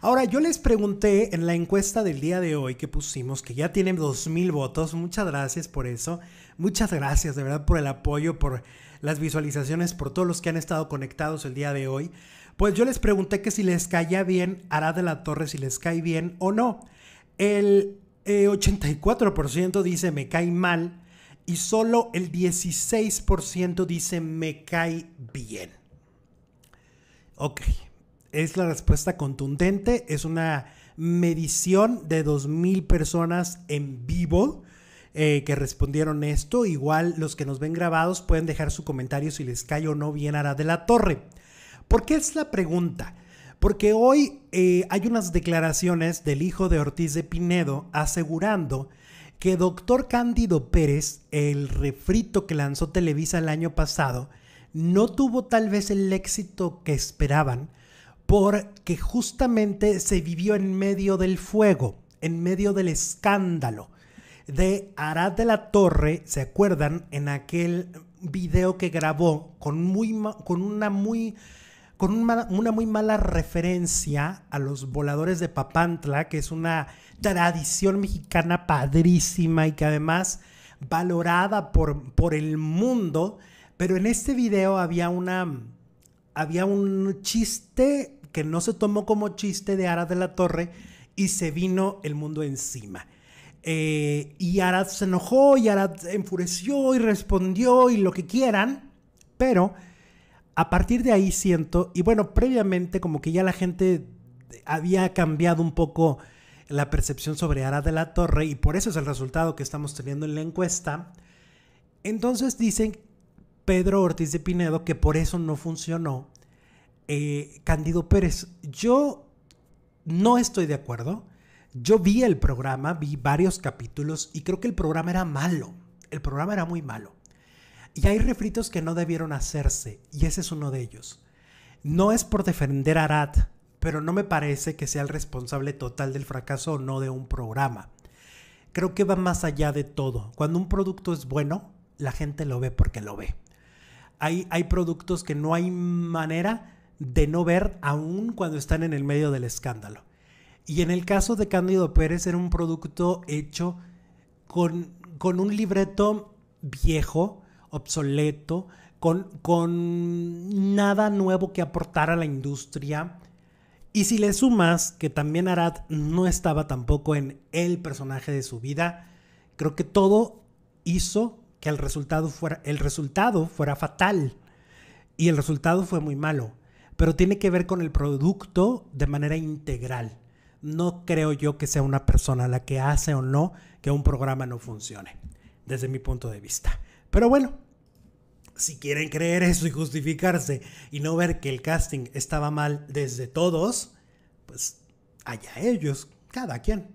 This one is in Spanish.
Ahora, yo les pregunté en la encuesta del día de hoy que pusimos, que ya tienen 2.000 votos, muchas gracias por eso, muchas gracias de verdad por el apoyo, por las visualizaciones, por todos los que han estado conectados el día de hoy. Pues yo les pregunté que si les caía bien hará de la Torre, si les cae bien o no. El 84% eh, dice me cae mal y solo el 16% dice me cae bien. Ok es la respuesta contundente, es una medición de 2.000 personas en vivo. Eh, que respondieron esto. Igual los que nos ven grabados pueden dejar su comentario si les cae o no bien Ara de la Torre. ¿Por qué es la pregunta? Porque hoy eh, hay unas declaraciones del hijo de Ortiz de Pinedo asegurando que doctor Cándido Pérez, el refrito que lanzó Televisa el año pasado, no tuvo tal vez el éxito que esperaban porque justamente se vivió en medio del fuego, en medio del escándalo de Arad de la Torre, ¿se acuerdan? En aquel video que grabó con, muy con una muy con muy mala referencia a los voladores de Papantla, que es una tradición mexicana padrísima y que además valorada por, por el mundo, pero en este video había una había un chiste que no se tomó como chiste de Ara de la Torre y se vino el mundo encima. Eh, y Arad se enojó y Arad enfureció y respondió y lo que quieran, pero a partir de ahí siento, y bueno, previamente como que ya la gente había cambiado un poco la percepción sobre Ara de la Torre y por eso es el resultado que estamos teniendo en la encuesta. Entonces dicen Pedro Ortiz de Pinedo que por eso no funcionó eh, Candido Pérez, yo no estoy de acuerdo. Yo vi el programa, vi varios capítulos y creo que el programa era malo. El programa era muy malo. Y hay refritos que no debieron hacerse y ese es uno de ellos. No es por defender a Arad, pero no me parece que sea el responsable total del fracaso o no de un programa. Creo que va más allá de todo. Cuando un producto es bueno, la gente lo ve porque lo ve. Hay, hay productos que no hay manera de no ver aún cuando están en el medio del escándalo. Y en el caso de Cándido Pérez era un producto hecho con, un libreto viejo, obsoleto, con, nada nuevo que aportar a la industria. Y si le sumas que también Arad no estaba tampoco en el personaje de su vida, creo que todo hizo que el resultado fuera, el resultado fuera fatal. Y el resultado fue muy malo pero tiene que ver con el producto de manera integral. No creo yo que sea una persona la que hace o no que un programa no funcione, desde mi punto de vista. Pero bueno, si quieren creer eso y justificarse y no ver que el casting estaba mal desde todos, pues allá ellos, cada quien.